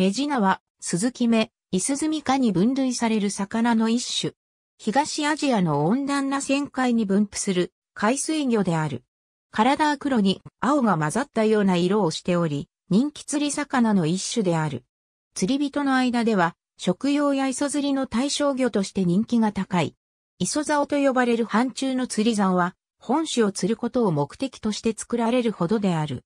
メジナは、スズキ目、イスズミ科に分類される魚の一種。東アジアの温暖な旋回に分布する海水魚である。体は黒に青が混ざったような色をしており、人気釣り魚の一種である。釣り人の間では、食用や磯釣りの対象魚として人気が高い。磯竿と呼ばれる半中の釣り竿は、本種を釣ることを目的として作られるほどである。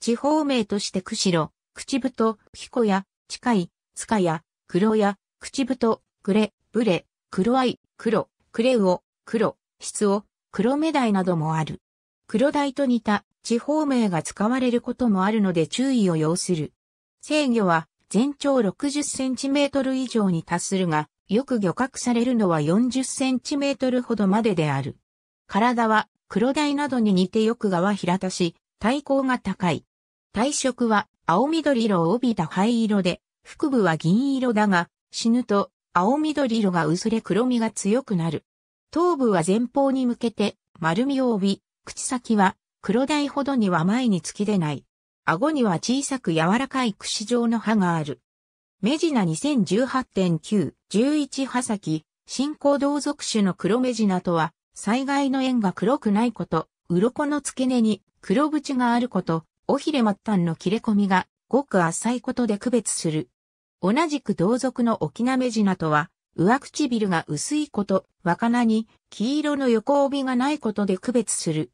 地方名として釧路、口太、彦や近い、塚や、黒や、口太、グレ、ブレ、黒あい、黒、クレウオ、黒、質を、黒目鯛などもある。黒鯛と似た地方名が使われることもあるので注意を要する。制御は全長60センチメートル以上に達するが、よく漁獲されるのは40センチメートルほどまでである。体は黒鯛などに似てよく側平たし、体高が高い。体色は青緑色を帯びた灰色で、腹部は銀色だが、死ぬと青緑色が薄れ黒みが強くなる。頭部は前方に向けて丸みを帯び、口先は黒台ほどには前に突き出ない。顎には小さく柔らかい串状の歯がある。メジナ2018.9、11歯先、進行同族種の黒メジナとは、災害の縁が黒くないこと、鱗の付け根に黒縁があること、尾ひれ末端の切れ込みがごく浅いことで区別する。同じく同族の沖なめじなとは、上唇が薄いこと、若菜に黄色の横帯がないことで区別する。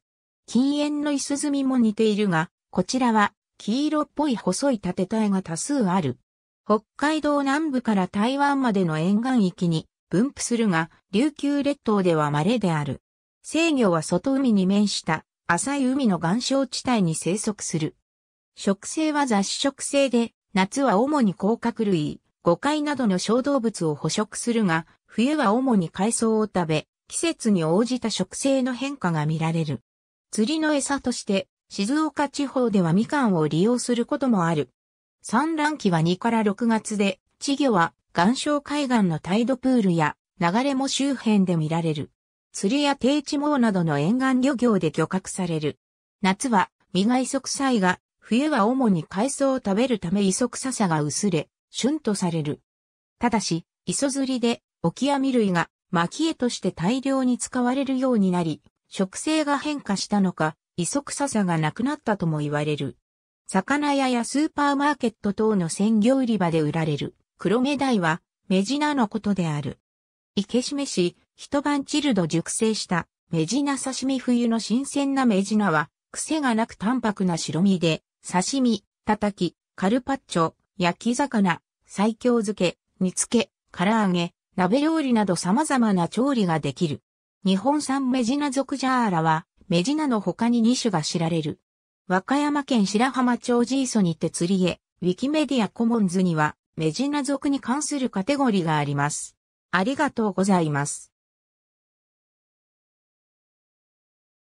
禁煙の椅子積みも似ているが、こちらは黄色っぽい細い縦体が多数ある。北海道南部から台湾までの沿岸域に分布するが、琉球列島では稀である。制御は外海に面した浅い海の岩礁地帯に生息する。食性は雑食性で、夏は主に甲殻類、誤解などの小動物を捕食するが、冬は主に海藻を食べ、季節に応じた食性の変化が見られる。釣りの餌として、静岡地方ではみかんを利用することもある。産卵期は2から6月で、稚魚は岩礁海岸のタイドプールや流れも周辺で見られる。釣りや低地網などの沿岸漁業で漁獲される。夏は未外息災が冬は主に海藻を食べるため磯臭さが薄れ、旬とされる。ただし、磯釣りで、オキアミ類が、薪絵として大量に使われるようになり、食性が変化したのか、磯臭さがなくなったとも言われる。魚屋やスーパーマーケット等の鮮魚売り場で売られる、黒目鯛は、メジナのことである。イケシめし、一晩チルド熟成したメジナ刺身冬の新鮮なメジナは、癖がなく淡白な白身で、刺身、叩き、カルパッチョ、焼き魚、西京漬け、煮付け、唐揚げ、鍋料理など様々な調理ができる。日本産メジナ族ジャーラは、メジナの他に2種が知られる。和歌山県白浜町ジーソにて釣りへ、ウィキメディアコモンズには、メジナ族に関するカテゴリーがあります。ありがとうございます。